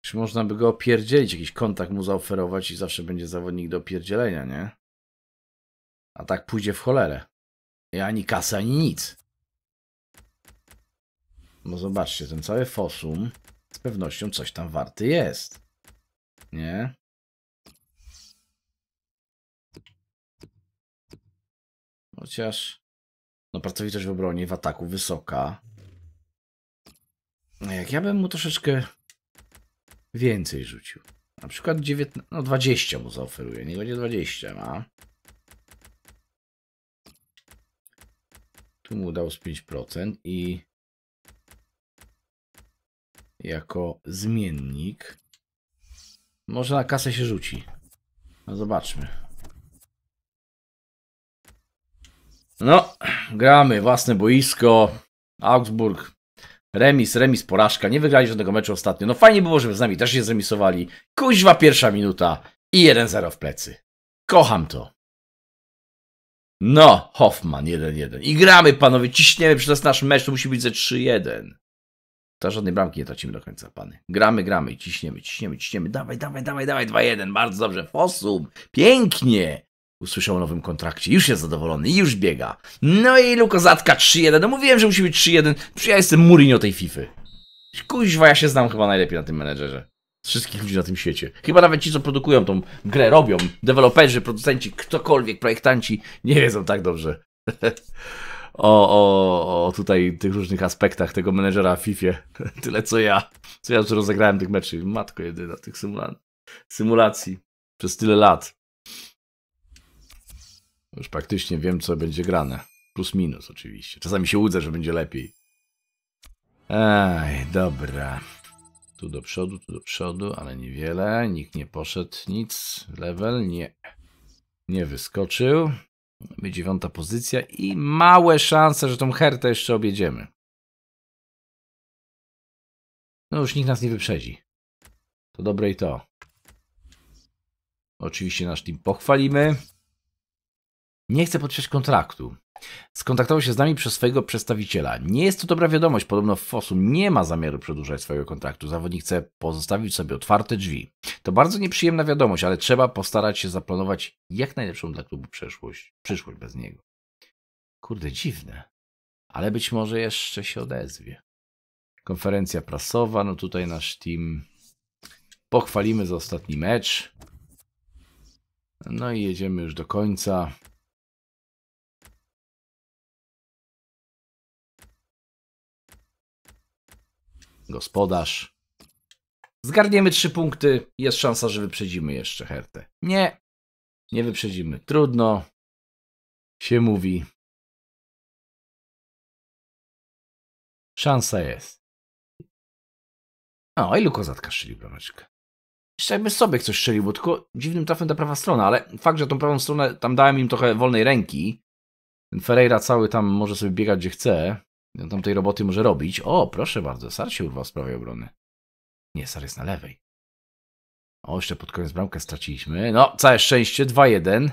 Czy można by go opierdzielić, jakiś kontakt mu zaoferować i zawsze będzie zawodnik do opierdzielenia, nie? A tak pójdzie w cholerę. I ani kasa, ani nic. Bo no zobaczcie, ten cały fosum z pewnością coś tam warty jest. Nie? Chociaż... No pracowitość w obronie, w ataku wysoka. Jak ja bym mu troszeczkę więcej rzucił. Na przykład 19, no 20 mu zaoferuję, Nie będzie 20 ma. Tu mu dał z 5% i jako zmiennik. Może na kasę się rzuci. No zobaczmy. No, gramy, własne boisko, Augsburg, remis, remis, porażka, nie wygrali żadnego meczu ostatnio, no fajnie było, żeby z nami też się zremisowali, kuźwa pierwsza minuta i 1-0 w plecy. Kocham to. No, Hoffman 1-1. I gramy, panowie, ciśniemy, przez nasz mecz to musi być ze 3-1 to żadnej bramki nie tracimy do końca, pany. Gramy, gramy ciśniemy, ciśniemy, ciśniemy. Dawaj, dawaj, dawaj, dawaj, 2-1. Bardzo dobrze. Fosum. Pięknie. Usłyszał o nowym kontrakcie. Już jest zadowolony. Już biega. No i Lukozatka 3-1. No mówiłem, że musi być 3-1. Przecież ja jestem Mourinho tej Fify. Kuźwa, ja się znam chyba najlepiej na tym menedżerze. Z wszystkich ludzi na tym świecie. Chyba nawet ci, co produkują tą grę, robią, deweloperzy, producenci, ktokolwiek, projektanci, nie wiedzą tak dobrze. o, o, o tutaj tych różnych aspektach tego menedżera w FIFA. Tyle co ja. Co ja już rozegrałem tych meczów. Matko jedyna tych symula symulacji przez tyle lat. Już praktycznie wiem, co będzie grane. Plus minus oczywiście. Czasami się łudzę, że będzie lepiej. Ej, dobra. Tu do przodu, tu do przodu, ale niewiele. Nikt nie poszedł, nic. Level nie. Nie wyskoczył dziewiąta pozycja i małe szanse, że tą hertę jeszcze objedziemy. No już nikt nas nie wyprzedzi. To dobre i to. Oczywiście nasz team pochwalimy nie chce podpisać kontraktu. Skontaktował się z nami przez swojego przedstawiciela. Nie jest to dobra wiadomość, podobno Fossum nie ma zamiaru przedłużać swojego kontraktu. Zawodnik chce pozostawić sobie otwarte drzwi. To bardzo nieprzyjemna wiadomość, ale trzeba postarać się zaplanować jak najlepszą dla klubu przyszłość, przyszłość bez niego. Kurde, dziwne. Ale być może jeszcze się odezwie. Konferencja prasowa, no tutaj nasz team. Pochwalimy za ostatni mecz. No i jedziemy już do końca. gospodarz. Zgarniemy trzy punkty, jest szansa, że wyprzedzimy jeszcze Hertę. Nie, nie wyprzedzimy. Trudno się mówi. Szansa jest. A, ilu kozatka strzelił brameczkę? Jeszcze jakby sobie ktoś strzelił, bo tylko dziwnym trafem ta prawa strona, ale fakt, że tą prawą stronę tam dałem im trochę wolnej ręki. Ten Ferreira cały tam może sobie biegać gdzie chce. No, tam tej roboty może robić. O, proszę bardzo, Sar się urwał z prawej obrony. Nie, Sar jest na lewej. O, jeszcze pod koniec bramkę straciliśmy. No, całe szczęście, 2-1.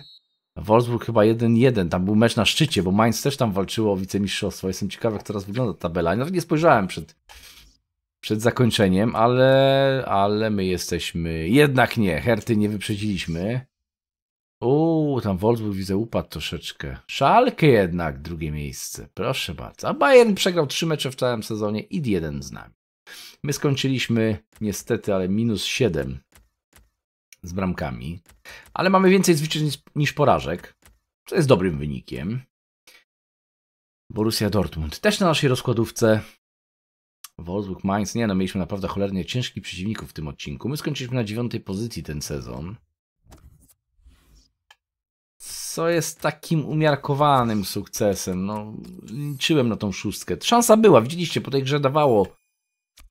Wolfsburg chyba 1-1. Tam był mecz na szczycie, bo Mainz też tam walczyło o wicemistrzostwo. Jestem ciekawy, jak teraz wygląda tabela. Nawet nie spojrzałem przed, przed zakończeniem, ale, ale my jesteśmy... Jednak nie, Herty nie wyprzedziliśmy. Uuu, tam Wolfsburg widzę upadł troszeczkę. Szalkę jednak, drugie miejsce. Proszę bardzo. A Bayern przegrał trzy mecze w całym sezonie i jeden z nami. My skończyliśmy niestety, ale minus 7 z bramkami. Ale mamy więcej zwycięstw niż porażek, co jest dobrym wynikiem. Borussia Dortmund też na naszej rozkładówce. Wolfsburg Mainz, nie no, mieliśmy naprawdę cholernie ciężkich przeciwników w tym odcinku. My skończyliśmy na dziewiątej pozycji ten sezon co jest takim umiarkowanym sukcesem. No, liczyłem na tą szóstkę. Szansa była, widzieliście, po tej grze dawało,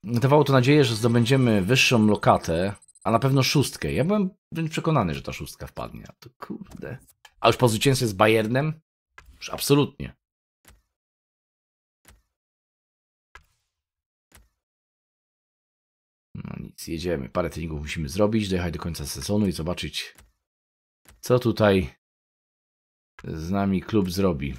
dawało to nadzieję, że zdobędziemy wyższą lokatę, a na pewno szóstkę. Ja byłem wręcz przekonany, że ta szóstka wpadnie. A to kurde. A już po zwycięstwie z Bayernem? Już absolutnie. No nic, jedziemy. Parę treningów musimy zrobić, dojechać do końca sezonu i zobaczyć, co tutaj z nami klub zrobi.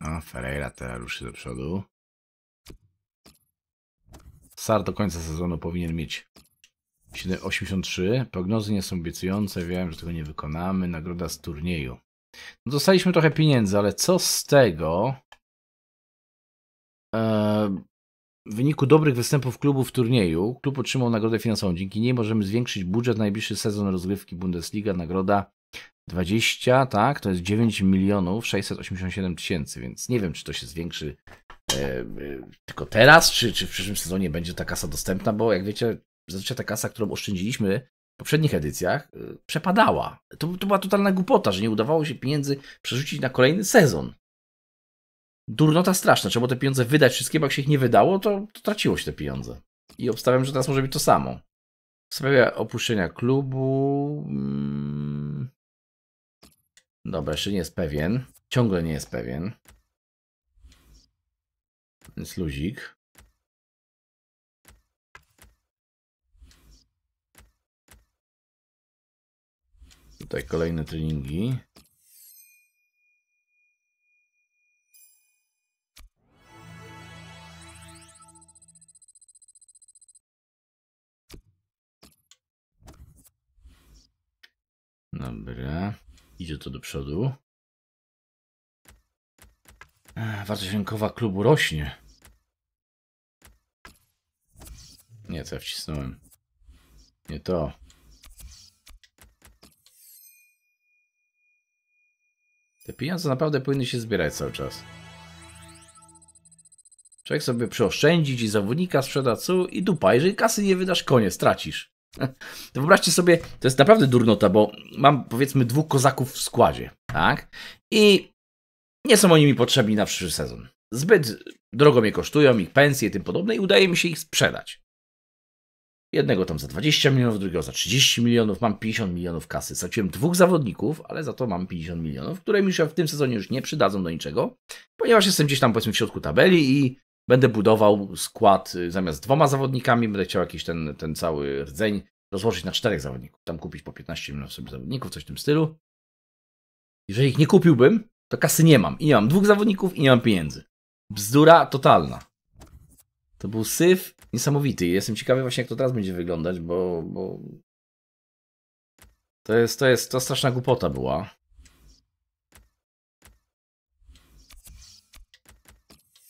A, Ferreira teraz ruszy do przodu. Sar do końca sezonu powinien mieć 83. Prognozy nie są obiecujące, wiem, że tego nie wykonamy. Nagroda z turnieju. No, dostaliśmy trochę pieniędzy, ale co z tego, w wyniku dobrych występów klubu w turnieju klub otrzymał nagrodę finansową. Dzięki niej możemy zwiększyć budżet najbliższy sezon rozgrywki Bundesliga. Nagroda 20, tak, to jest 9 milionów 687 tysięcy, więc nie wiem, czy to się zwiększy e, e, tylko teraz, czy, czy w przyszłym sezonie będzie ta kasa dostępna, bo jak wiecie, zazwyczaj ta kasa, którą oszczędziliśmy w poprzednich edycjach, e, przepadała. To, to była totalna głupota, że nie udawało się pieniędzy przerzucić na kolejny sezon durnota straszna. Trzeba było te pieniądze wydać wszystkie, bo jak się ich nie wydało, to, to traciło się te pieniądze. I obstawiam, że teraz może być to samo. sprawie opuszczenia klubu. Mm, dobra, jeszcze nie jest pewien. Ciągle nie jest pewien. Więc luzik. Tutaj kolejne treningi. Dobra. Idzie to do przodu. Wartość rynkowa klubu rośnie. Nie, co ja wcisnąłem. Nie to. Te pieniądze naprawdę powinny się zbierać cały czas. Człowiek sobie przeoszczędzić i zawodnika sprzeda cu i dupa. Jeżeli kasy nie wydasz, koniec, tracisz. To wyobraźcie sobie, to jest naprawdę durnota, bo mam powiedzmy dwóch kozaków w składzie, tak? I nie są oni mi potrzebni na przyszły sezon. Zbyt drogo mnie kosztują, ich pensje i tym podobne i udaje mi się ich sprzedać. Jednego tam za 20 milionów, drugiego za 30 milionów, mam 50 milionów kasy. Straciłem dwóch zawodników, ale za to mam 50 milionów, które mi się w tym sezonie już nie przydadzą do niczego, ponieważ jestem gdzieś tam powiedzmy w środku tabeli i Będę budował skład y, zamiast dwoma zawodnikami, będę chciał jakiś ten, ten cały rdzeń rozłożyć na czterech zawodników. Tam kupić po 15 milionów sobie zawodników, coś w tym stylu. Jeżeli ich nie kupiłbym, to kasy nie mam. I nie mam dwóch zawodników i nie mam pieniędzy. Bzdura totalna. To był syf niesamowity. Jestem ciekawy właśnie, jak to teraz będzie wyglądać, bo... bo... To jest, to jest, to straszna głupota była.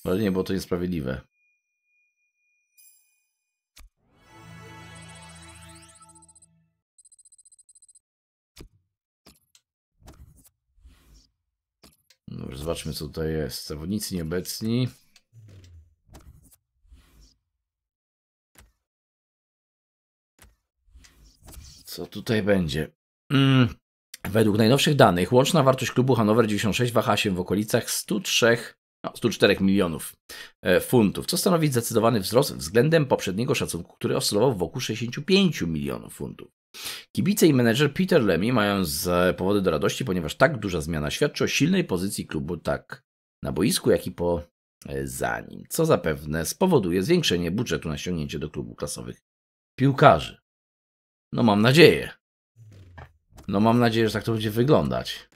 Ale no nie, bo to niesprawiedliwe. Dobrze, zobaczmy co tutaj jest. Zawodnicy nieobecni. Co tutaj będzie? Mm. Według najnowszych danych łączna wartość klubu Hanower 96 waha się w okolicach 103 no, 104 milionów e, funtów, co stanowi zdecydowany wzrost względem poprzedniego szacunku, który oscylował wokół 65 milionów funtów. Kibice i menedżer Peter Lemmy mają z powody do radości, ponieważ tak duża zmiana świadczy o silnej pozycji klubu tak na boisku, jak i po e, za nim, co zapewne spowoduje zwiększenie budżetu na ściągnięcie do klubu klasowych piłkarzy. No mam nadzieję. No mam nadzieję, że tak to będzie wyglądać.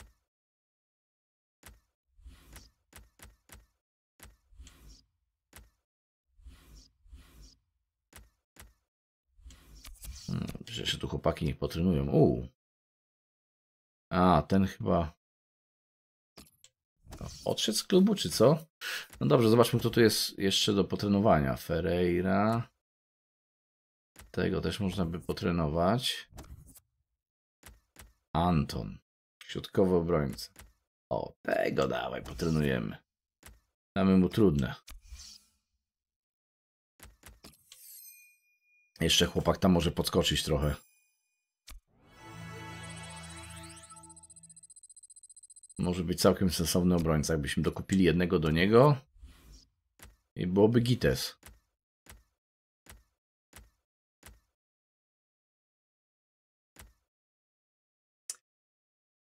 Że się tu chłopaki nie potrenują. U, A, ten chyba... Odszedł z klubu, czy co? No dobrze, zobaczmy, kto tu jest jeszcze do potrenowania. Ferreira. Tego też można by potrenować. Anton. Środkowy obrońca. O, tego dawaj, potrenujemy. Damy mu trudne. Jeszcze chłopak tam może podskoczyć trochę. Może być całkiem sensowny obrońca. Jakbyśmy dokupili jednego do niego i byłoby gites.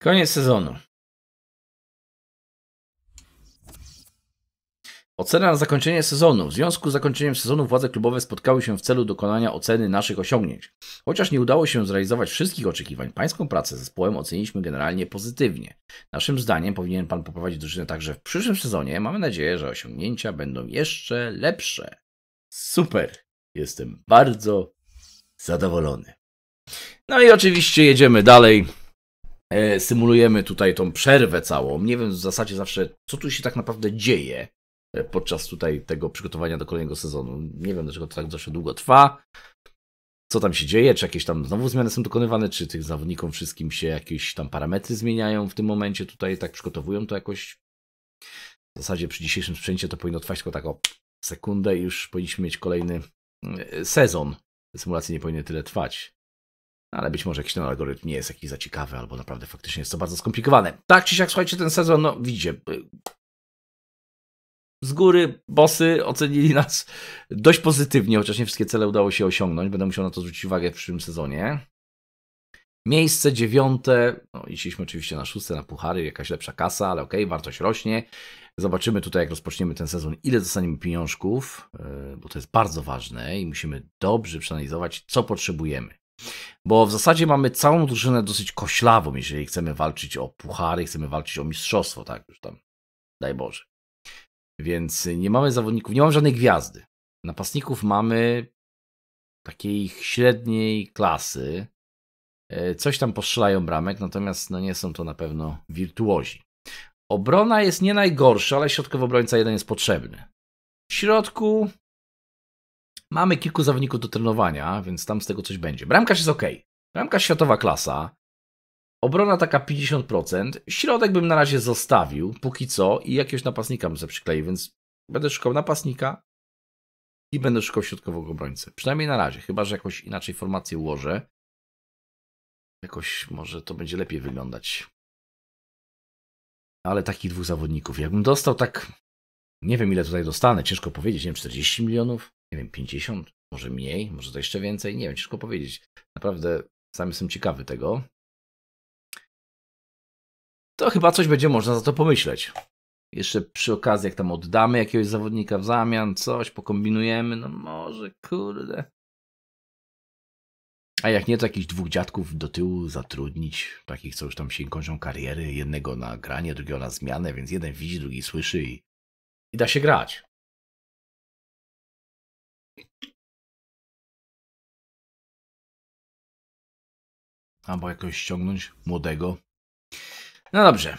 Koniec sezonu. Ocena na zakończenie sezonu. W związku z zakończeniem sezonu władze klubowe spotkały się w celu dokonania oceny naszych osiągnięć. Chociaż nie udało się zrealizować wszystkich oczekiwań, pańską pracę z zespołem oceniliśmy generalnie pozytywnie. Naszym zdaniem powinien pan poprowadzić drużynę także w przyszłym sezonie. Mamy nadzieję, że osiągnięcia będą jeszcze lepsze. Super! Jestem bardzo zadowolony. No i oczywiście jedziemy dalej e, symulujemy tutaj tą przerwę całą. Nie wiem w zasadzie zawsze, co tu się tak naprawdę dzieje. E, podczas tutaj tego przygotowania do kolejnego sezonu. Nie wiem, dlaczego to tak zawsze długo trwa. Co tam się dzieje? Czy jakieś tam znowu zmiany są dokonywane? Czy tych zawodnikom wszystkim się jakieś tam parametry zmieniają w tym momencie? Tutaj tak przygotowują to jakoś. W zasadzie przy dzisiejszym sprzęcie to powinno trwać tylko tak o sekundę i już powinniśmy mieć kolejny e, sezon. Symulacje nie powinny tyle trwać. Ale być może jakiś ten algorytm nie jest jakiś za ciekawy, albo naprawdę faktycznie jest to bardzo skomplikowane. Tak czy siak, słuchajcie, ten sezon, no widzicie, e, z góry bosy ocenili nas dość pozytywnie, chociaż nie wszystkie cele udało się osiągnąć. Będę musiał na to zwrócić uwagę w przyszłym sezonie. Miejsce dziewiąte, no oczywiście na szóste, na puchary, jakaś lepsza kasa, ale okej, okay, wartość rośnie. Zobaczymy tutaj, jak rozpoczniemy ten sezon, ile dostaniemy pieniążków, e, bo to jest bardzo ważne i musimy dobrze przeanalizować, co potrzebujemy. Bo w zasadzie mamy całą drużynę dosyć koślawą, jeżeli chcemy walczyć o puchary, chcemy walczyć o mistrzostwo, tak już tam, daj Boże. Więc y, nie mamy zawodników, nie mamy żadnej gwiazdy. Napastników mamy takiej średniej klasy. E, coś tam postrzelają bramek, natomiast no nie są to na pewno wirtuozi. Obrona jest nie najgorsza, ale środkowy obrońca jeden jest potrzebny. W środku mamy kilku zawodników do trenowania, więc tam z tego coś będzie. Bramkarz jest ok. Bramkarz światowa klasa. Obrona taka 50%. Środek bym na razie zostawił, póki co, i jakiegoś napastnika bym sobie przykleił, więc będę szukał napastnika i będę szukał środkowego obrońcę. Przynajmniej na razie, chyba że jakoś inaczej formację ułożę. Jakoś może to będzie lepiej wyglądać. Ale takich dwóch zawodników, jakbym dostał tak, nie wiem ile tutaj dostanę, ciężko powiedzieć, nie wiem, 40 milionów, nie wiem, 50, może mniej, może to jeszcze więcej, nie wiem, ciężko powiedzieć. Naprawdę sam jestem ciekawy tego, to chyba coś będzie można za to pomyśleć. Jeszcze przy okazji, jak tam oddamy jakiegoś zawodnika w zamian, coś pokombinujemy, no może, kurde. A jak nie, to jakichś dwóch dziadków do tyłu zatrudnić, takich, co już tam się kończą kariery, jednego na granie, drugiego na zmianę, więc jeden widzi, drugi słyszy i, i da się grać. Albo jakoś ściągnąć młodego, no dobrze.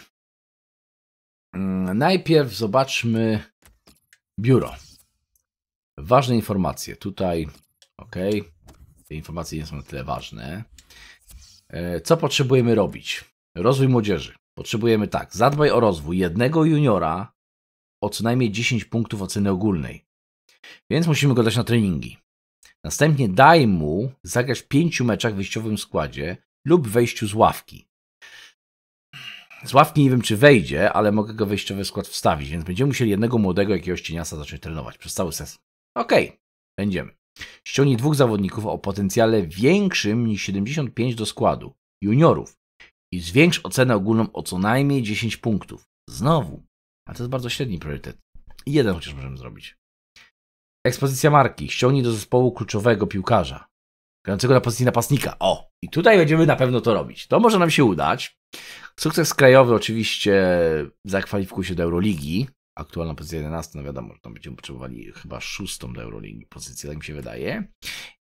Mm, najpierw zobaczmy biuro. Ważne informacje. Tutaj, ok. Te informacje nie są na tyle ważne. E, co potrzebujemy robić? Rozwój młodzieży. Potrzebujemy tak. Zadbaj o rozwój jednego juniora o co najmniej 10 punktów oceny ogólnej. Więc musimy go dać na treningi. Następnie daj mu zagrać w pięciu meczach w wyjściowym składzie lub wejściu z ławki z ławki nie wiem, czy wejdzie, ale mogę go wejściowy skład wstawić, więc będziemy musieli jednego młodego jakiegoś cieniasa zacząć trenować przez cały sezon. Okej, okay, będziemy. Ściągnij dwóch zawodników o potencjale większym niż 75 do składu, juniorów, i zwiększ ocenę ogólną o co najmniej 10 punktów. Znowu, a to jest bardzo średni priorytet. I jeden chociaż możemy zrobić. Ekspozycja marki. Ściągnij do zespołu kluczowego piłkarza, grającego na pozycji napastnika. O, i tutaj będziemy na pewno to robić. To może nam się udać, Sukces krajowy oczywiście zakwalifikuje się do Euroligi. Aktualna pozycja 11, no wiadomo, że tam będziemy potrzebowali chyba szóstą do Euroligi pozycję, tak mi się wydaje.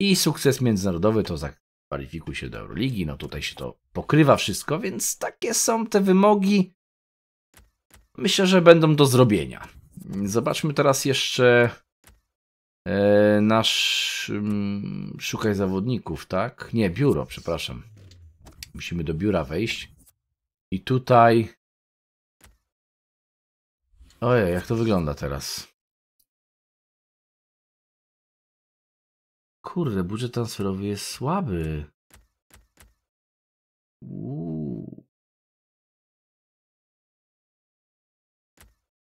I sukces międzynarodowy to zakwalifikuje się do Euroligi, no tutaj się to pokrywa wszystko, więc takie są te wymogi. Myślę, że będą do zrobienia. Zobaczmy teraz jeszcze e, nasz mm, szukaj zawodników, tak? Nie, biuro, przepraszam. Musimy do biura wejść. I tutaj... Ojej, jak to wygląda teraz? Kurde, budżet transferowy jest słaby. Uuu.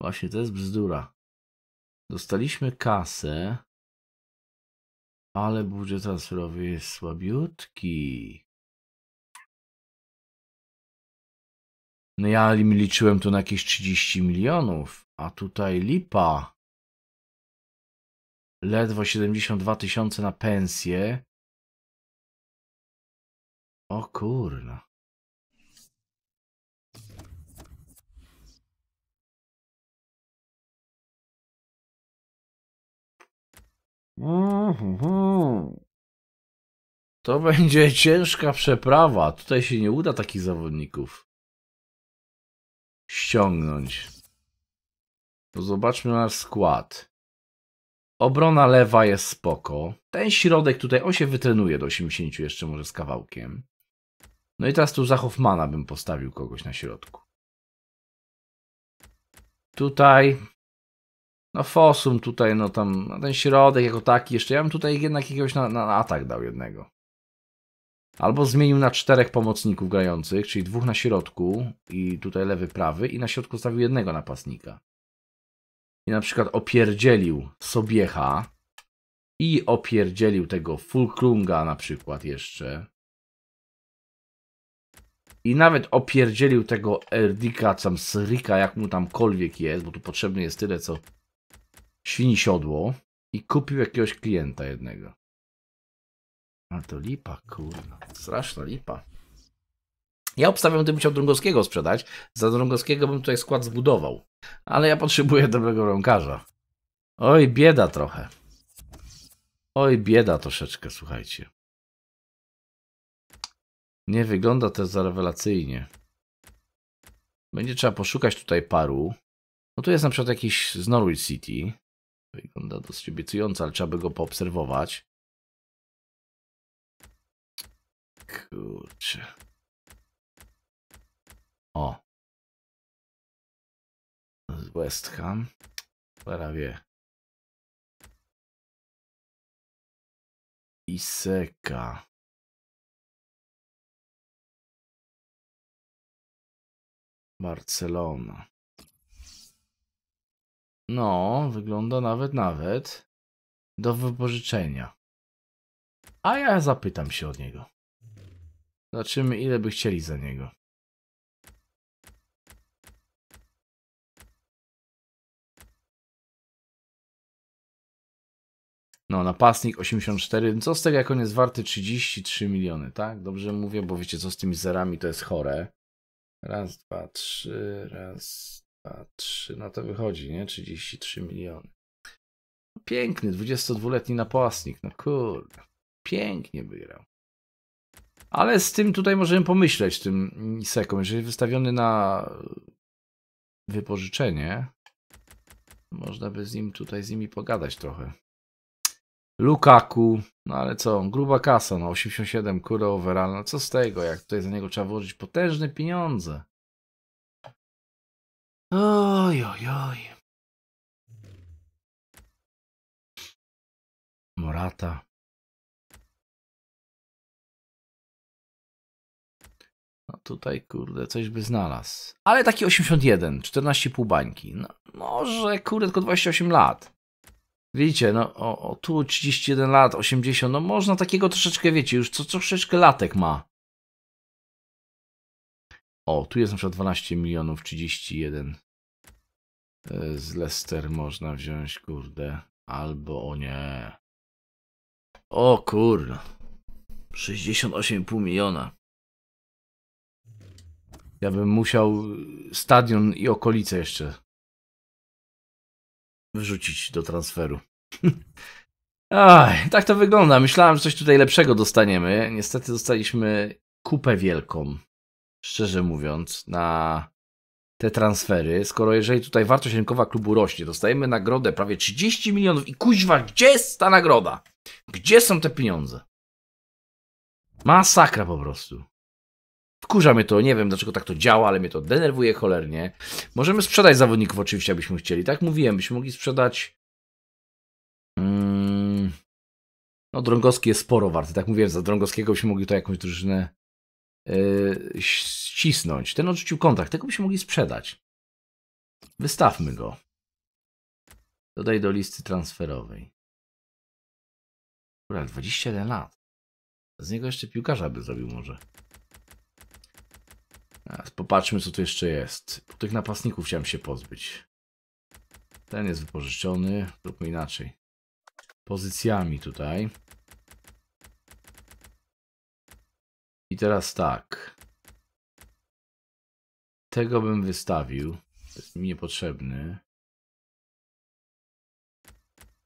Właśnie, to jest bzdura. Dostaliśmy kasę, ale budżet transferowy jest słabiutki. No ja liczyłem tu na jakieś 30 milionów, a tutaj lipa. Ledwo 72 tysiące na pensję. O kurna. To będzie ciężka przeprawa. Tutaj się nie uda takich zawodników ściągnąć. To zobaczmy nasz skład. Obrona lewa jest spoko. Ten środek tutaj, on się wytrenuje do 80 jeszcze może z kawałkiem. No i teraz tu za Hoffmana bym postawił kogoś na środku. Tutaj no Fosum tutaj, no tam, no ten środek jako taki jeszcze. Ja bym tutaj jednak jakiegoś na, na atak dał jednego. Albo zmienił na czterech pomocników grających, czyli dwóch na środku i tutaj lewy, prawy i na środku stawił jednego napastnika. I na przykład opierdzielił Sobiecha i opierdzielił tego Fulkrunga na przykład jeszcze. I nawet opierdzielił tego Erdika, tam Srika, jak mu tamkolwiek jest, bo tu potrzebne jest tyle, co świni siodło. I kupił jakiegoś klienta jednego. A to lipa, kurwa. Straszna lipa. Ja obstawiam, gdybym chciał Drągowskiego sprzedać. Za Drągowskiego bym tutaj skład zbudował. Ale ja potrzebuję dobrego rąkarza. Oj, bieda trochę. Oj, bieda troszeczkę, słuchajcie. Nie wygląda to za rewelacyjnie. Będzie trzeba poszukać tutaj paru. No tu jest na przykład jakiś z Norwich City. Wygląda dosyć obiecująco, ale trzeba by go poobserwować. Kurczę. O. Z West Ham. Prawie. Iseka. Barcelona. No, wygląda nawet, nawet do wypożyczenia. A ja zapytam się od niego. Zobaczymy, ile by chcieli za niego. No, napastnik 84. Co z tego, jak on jest warty 33 miliony, tak? Dobrze mówię, bo wiecie, co z tymi zerami to jest chore. Raz, dwa, trzy, raz, dwa, trzy. No to wychodzi, nie? 33 miliony. No, piękny, 22-letni napastnik. No kurde, pięknie wygrał. Ale z tym tutaj możemy pomyśleć, tym Niseką. Jeżeli wystawiony na wypożyczenie, można by z nim tutaj, z nimi pogadać trochę. Lukaku, no ale co, gruba kasa, no 87, kurde overall, no co z tego, jak tutaj za niego trzeba włożyć potężne pieniądze. Oj, oj, oj. Morata. No tutaj, kurde, coś by znalazł. Ale taki 81, 14,5 bańki. No, może, kurde, tylko 28 lat. Widzicie, no o, o, tu 31 lat, 80, no można takiego troszeczkę, wiecie, już co troszeczkę latek ma. O, tu jest na przykład 12 milionów 31. E, z Leicester można wziąć, kurde. Albo, o nie. O kur... 68,5 miliona. Ja bym musiał stadion i okolice jeszcze wrzucić do transferu. Aj, tak to wygląda. Myślałem, że coś tutaj lepszego dostaniemy. Niestety dostaliśmy kupę wielką, szczerze mówiąc, na te transfery. Skoro jeżeli tutaj wartość rynkowa klubu rośnie, dostajemy nagrodę prawie 30 milionów i kuźwa, gdzie jest ta nagroda? Gdzie są te pieniądze? Masakra po prostu. Wkurza mnie to, nie wiem dlaczego tak to działa, ale mnie to denerwuje cholernie. Możemy sprzedać zawodników oczywiście, abyśmy chcieli. Tak mówiłem, byśmy mogli sprzedać... Mm, no Drągowski jest sporo warty. Tak mówiłem, za Drągowskiego byśmy mogli to jakąś drużynę yy, ścisnąć. Ten odrzucił kontakt, tego byśmy mogli sprzedać. Wystawmy go. Dodaj do listy transferowej. Kurwa, 21 lat. Z niego jeszcze piłkarza by zrobił może. Teraz popatrzmy, co tu jeszcze jest. Tych napastników chciałem się pozbyć. Ten jest wypożyczony. Zróbmy inaczej. Pozycjami tutaj. I teraz tak. Tego bym wystawił. To jest mi niepotrzebny.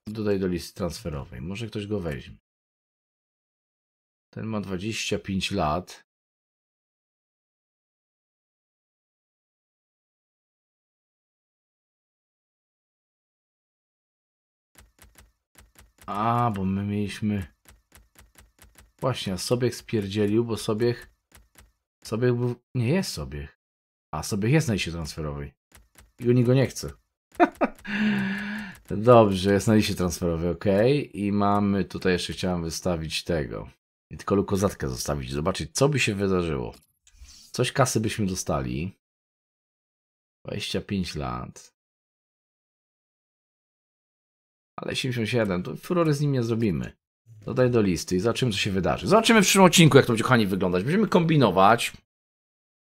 Dodaj do listy transferowej. Może ktoś go weźmie. Ten ma 25 lat. A, bo my mieliśmy... Właśnie, a Sobiech spierdzielił, bo Sobiech... Sobiech był... Nie jest Sobiech. A, Sobiech jest na liście transferowej. I oni go nie chce. Dobrze, jest na liście transferowej, ok. I mamy tutaj jeszcze chciałem wystawić tego. I tylko lukozatkę zostawić, zobaczyć co by się wydarzyło. Coś kasy byśmy dostali. 25 lat. Ale 77, to furory z nim nie zrobimy. Dodaj do listy i zobaczymy, co się wydarzy. Zobaczymy w przyszłym odcinku, jak to będzie, kochani, wyglądać. Będziemy kombinować.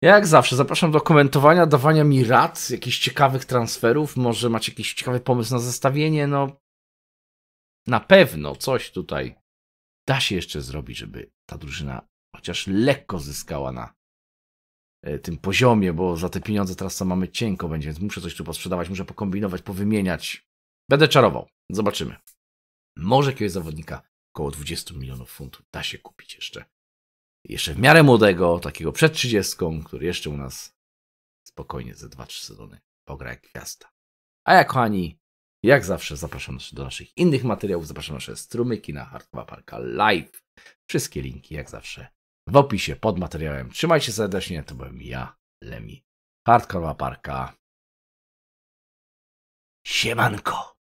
Ja jak zawsze zapraszam do komentowania, dawania mi rad, jakichś ciekawych transferów. Może macie jakiś ciekawy pomysł na zestawienie, no... Na pewno coś tutaj da się jeszcze zrobić, żeby ta drużyna chociaż lekko zyskała na e, tym poziomie, bo za te pieniądze teraz co mamy cienko będzie, więc muszę coś tu posprzedawać, muszę pokombinować, powymieniać. Będę czarował. Zobaczymy. Może jakiegoś zawodnika około 20 milionów funtów da się kupić jeszcze. Jeszcze w miarę młodego, takiego przed 30, który jeszcze u nas spokojnie ze 2-3 sezony pogra jak gwiazda. A jak kochani, jak zawsze zapraszam do naszych innych materiałów, zapraszam nasze strumyki na Hardcore Parka Live. Wszystkie linki jak zawsze w opisie pod materiałem. Trzymajcie serdecznie, to byłem ja, Lemi. Hardcore Parka. Siemanko!